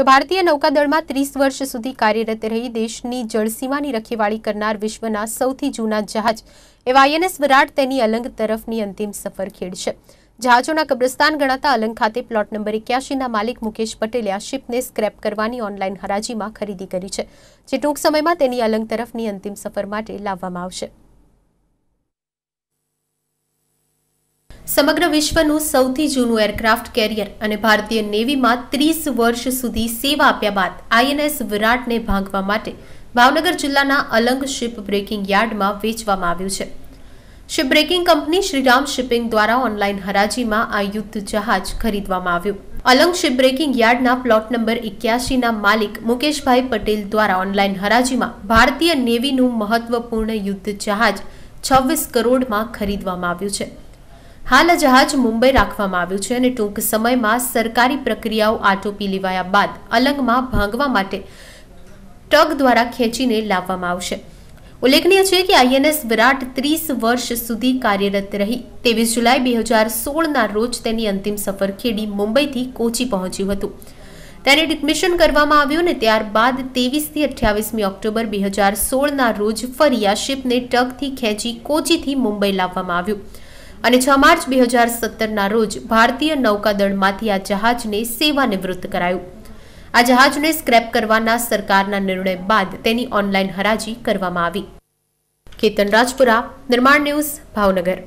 તો ભારતીય નૌકાદળમાં ત્રીસ વર્ષ સુધી કાર્યરત રહી દેશની જળસીમાની રખેવાળી કરનાર વિશ્વના સૌથી જૂના જહાજ એવા આઈએનએસ વિરાટ તેની અલંગ તરફની અંતિમ સફર ખેડશે જહાજોના કબ્રસ્તાન ગણાતા અલંગ ખાતે પ્લોટ નંબર એક્યાસીના માલિક મુકેશ પટેલે આ શિપને સ્ક્રેપ કરવાની ઓનલાઈન હરાજીમાં ખરીદી કરી છે જે ટૂંક સમયમાં તેની અલંગ તરફની અંતિમ સફર માટે લાવવામાં આવશે સમગ્ર વિશ્વનું સૌથી જૂનું એરક્રાફ્ટ કેરિયર અને ભારતીય નેવીમાં ત્રીસ વર્ષ સુધી સેવા આપ્યા બાદ આઈએનએસ વિરાટને ભાંગવા માટે ભાવનગર જિલ્લાના અલંગ શિપ બ્રેકિંગ યાર્ડમાં વેચવામાં આવ્યું છે ship breaking company Shriram shipping દ્વારા ઓનલાઈન હરાજીમાં આ યુદ્ધ જહાજ ખરીદવામાં આવ્યું અલંગ શિપ બ્રેકિંગ યાર્ડના પ્લોટ નંબર એક્યાસીના માલિક મુકેશભાઈ પટેલ દ્વારા ઓનલાઈન હરાજીમાં ભારતીય નેવીનું મહત્વપૂર્ણ યુદ્ધ જહાજ છવ્વીસ કરોડમાં ખરીદવામાં આવ્યું છે હાલ જહાજ મુંબઈ રાખવામાં આવ્યું છે અને ટૂંક સમયમાં સરકારી પ્રક્રિયાઓ આટોપી લેવાયા બાદ અલંગમાં ભાંગવા માટે ટ્રક દ્વારા ખેંચીને લાવવામાં આવશે ઉલ્લેખનીય છે કે આઈએનએસ વિરાટ ત્રીસ વર્ષ સુધી કાર્યરત રહી ત્રેવીસ જુલાઈ બે હજાર સોળના રોજ તેની અંતિમ સફર ખેડી મુંબઈથી કોચી પહોંચ્યું હતું તેને ડિકમિશન કરવામાં આવ્યું ને ત્યારબાદ ત્રેવીસથી અઠ્યાવીસમી ઓક્ટોબર બે હજાર સોળના રોજ ફરી આ શિપને ટ્રકથી ખેંચી કોચીથી મુંબઈ લાવવામાં આવ્યું અને છ માર્ચ બે હજાર સત્તરના રોજ ભારતીય નૌકાદળમાંથી આ જહાજને સેવાનિવૃત્ત કરાયું આ જહાજને સ્ક્રેપ કરવાના સરકારના નિર્ણય બાદ તેની ઓનલાઈન હરાજી કરવામાં આવી કેતન રાજપુરા નિર્માણ ન્યૂઝ ભાવનગર